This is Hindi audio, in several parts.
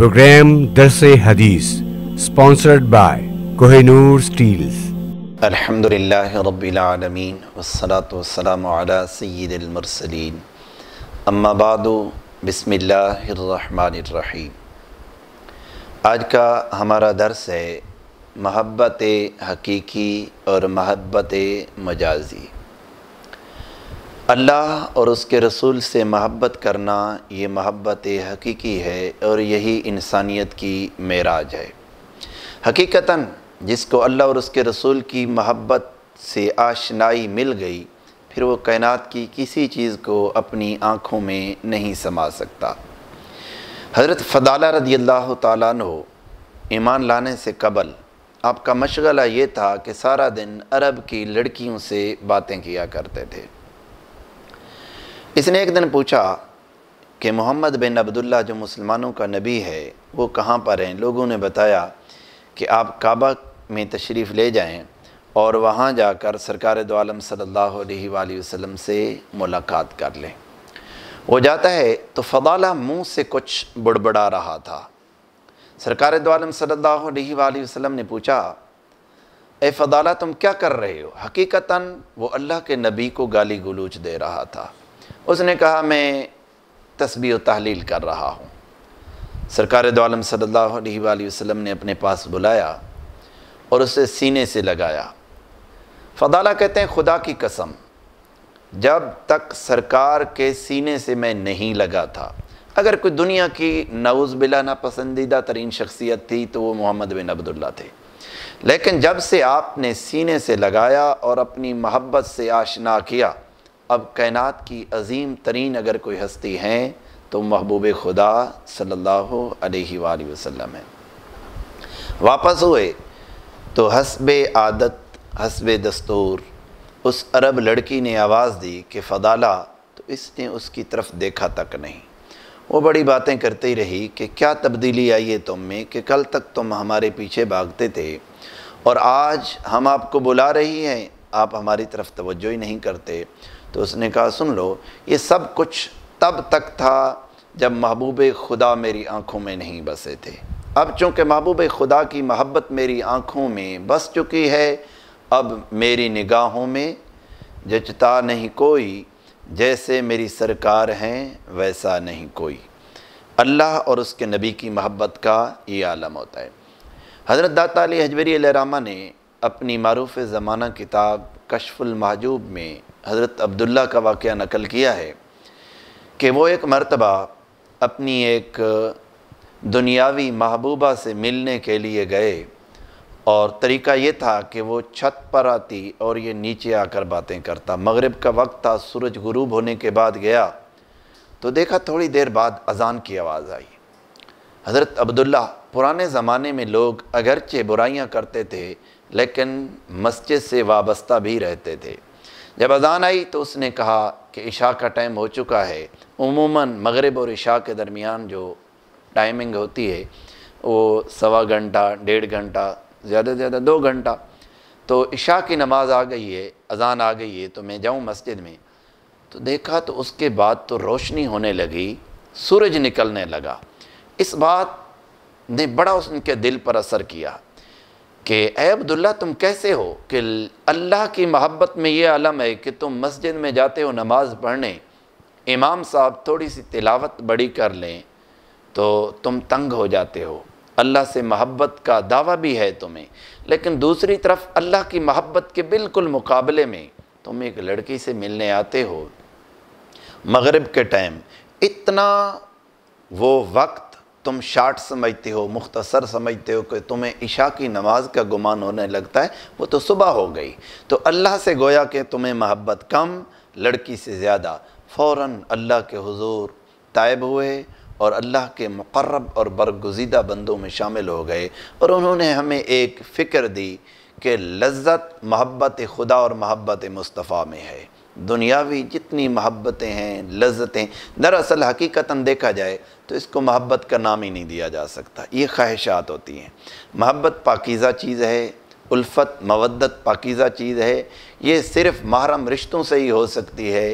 प्रोग्राम दरसे हदीस स्पॉन्सर्ड बाय कोहिनूर स्टील्स अल्हम्दुलिल्लाह रब्बिल आलमीन वस्सलातु वस्सलामु अला सय्यिदिल मुरसलीन अम्मा बादु बिस्मिल्लाहिर रहमानिर रहीम आज का हमारा दर्स है महब्बत हकीकी और महब्बत मजाजी अल्लाह और उसके रसूल से महब्बत करना ये महब्बत हकीकी है और यही इंसानियत की मेराज है हकीकता जिसको अल्लाह और उसके रसूल की महब्बत से आशनाई मिल गई फिर वो कायनात की किसी चीज़ को अपनी आँखों में नहीं समा सकता हज़रत फ़दाला रदी अल्लाह तु ईमान लाने से कबल आपका मशगला ये था कि सारा दिन अरब की लड़कियों से बातें किया करते थे इसने एक दिन पूछा कि मोहम्मद बिन अब्दुल्ला जो मुसलमानों का नबी है वो कहाँ पर हैं लोगों ने बताया कि आप काबा में तशरीफ़ ले जाएं और वहाँ जाकर सरकार दोम सल्ला वसम से मुलाकात कर लें वो जाता है तो फ़दाला मुँह से कुछ बुड़बड़ा रहा था सरकार दोम सल्ला वसम ने पूछा ए फ़दाला तुम क्या कर रहे हो हकीकता वो अल्लाह के नबी को गाली गलूच दे रहा था उसने कहा मैं तस्बी तहलील कर रहा हूँ सरकार दोम सल्ला वसम ने अपने पास बुलाया और उसे सीने से लगाया फ़दाला कहते हैं खुदा की कसम जब तक सरकार के सीने से मैं नहीं लगा था अगर कोई दुनिया की नवज़ बिला ना पसंदीदा तरीन शख्सियत थी तो वो मोहम्मद बिन अब्दुल्ला थे लेकिन जब से आपने सीने से लगाया और अपनी मोहब्बत से आशना किया अब कायनात की अजीम तरीन अगर कोई हस्ती हैं तो महबूब खुदा सल्लल्लाहु अलैहि वसल्लम है वापस हुए तो हसब आदत हसब दस्तूर उस अरब लड़की ने आवाज़ दी कि फ़दाला तो इसने उसकी तरफ देखा तक नहीं वो बड़ी बातें करती रही कि क्या तब्दीली आई है तुम में कि कल तक तुम हमारे पीछे भागते थे और आज हम आपको बुला रही हैं आप हमारी तरफ तवज्जो ही नहीं करते तो उसने कहा सुन लो ये सब कुछ तब तक था जब महबूब खुदा मेरी आँखों में नहीं बसे थे अब चूँकि महबूब खुदा की महब्बत मेरी आँखों में बस चुकी है अब मेरी निगाहों में जचता नहीं कोई जैसे मेरी सरकार हैं वैसा नहीं कोई अल्लाह और उसके नबी की महब्बत का ये आलम होता है हज़रत दाता हजबरी रामा ने अपनी मरूफ ज़माना किताब कशफुल महजूब में हज़रत अब्दुल्ला का वाक़ नकल किया है कि वो एक मरतबा अपनी एक दुनियावी महबूबा से मिलने के लिए गए और तरीका ये था कि वो छत पर आती और ये नीचे आकर बातें करता मगरब का वक्त था सूरज गुरूब होने के बाद गया तो देखा थोड़ी देर बाद अजान की आवाज़ आई हज़रत अब्दुल्ला पुराने ज़माने में लोग अगरचे बुराइयां करते थे लेकिन मस्जिद से वाबस्ता भी रहते थे जब अजान आई तो उसने कहा कि इशा का टाइम हो चुका है उमूमन मगरब और इशा के दरमियान जो टाइमिंग होती है वो सवा घंटा डेढ़ घंटा ज़्यादा से ज़्यादा दो घंटा तो इशा की नमाज़ आ गई है अजान आ गई है तो मैं जाऊँ मस्जिद में तो देखा तो उसके बाद तो रोशनी होने लगी सूरज निकलने लगा इस बात ने बड़ा उसके दिल पर असर किया कि ए अब्दुल्ला तुम कैसे हो कि अल्लाह की मोहब्बत में ये आलम है कि तुम मस्जिद में जाते हो नमाज पढ़ने इमाम साहब थोड़ी सी तिलावत बड़ी कर लें तो तुम तंग हो जाते हो अल्लाह से महब्बत का दावा भी है तुम्हें लेकिन दूसरी तरफ अल्लाह की महब्बत के बिल्कुल मुकाबले में तुम एक लड़की से मिलने आते हो मगरब के टाइम इतना वो वक्त तुम शार्ट समझते हो मुख्तसर समझते हो कि तुम्हें इशा की नमाज का गुमान होने लगता है वो तो सुबह हो गई तो अल्लाह से गोया कि तुम्हें मोहब्बत कम लड़की से ज़्यादा फ़ौर अल्लाह के हजूर तायब हुए और अल्लाह के मकरब और बरगुजीदा बंदों में शामिल हो गए और उन्होंने हमें एक फ़िक्र दी कि लज्जत महब्बत खुदा और महब्बत मुस्तफ़ा में है दुनियावी जितनी महब्बतें हैं लज्जतें दरअसल हकीकता देखा जाए तो इसको मोहब्बत का नाम ही नहीं दिया जा सकता ये ख्वाहिशात होती हैं मोहब्बत पाकिज़ा चीज़ है उल्फत मवदत पाकिज़ा चीज़ है ये सिर्फ़ महरम रिश्तों से ही हो सकती है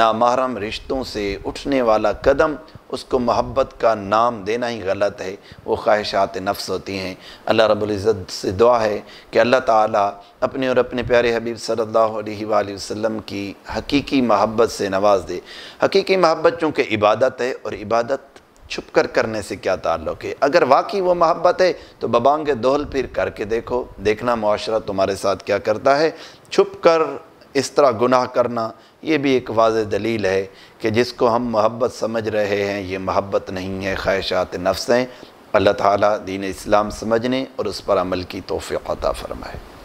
ना महरम रिश्तों से उठने वाला कदम उसको मोहब्बत का नाम देना ही गलत है वो ख्वाहिशात नफ्स होती हैं अल्लाह रब्ज़त से दुआ है कि अल्लाह ताला अपने और अपने प्यारे हबीब सल्लल्लाहु अलैहि वसल्लम की हकीकी महब्बत से नवाज दे हकीकी महब्बत चूँकि इबादत है और इबादत छुप कर करने से क्या ताल्लुक़ है अगर वाकई वो मोहब्बत है तो बबांग दोहल फिर करके देखो देखना माशरा तुम्हारे साथ क्या करता है छुप कर इस तरह गुनाह करना ये भी एक वाज दलील है कि जिसको हम मोहब्बत समझ रहे हैं ये मोहब्बत नहीं है ख्वाहिशात नफ्स हैं अल्लाह ताली दीन इस्लाम समझने और उस पर अमल की तोफ़ी अता फ़रमाए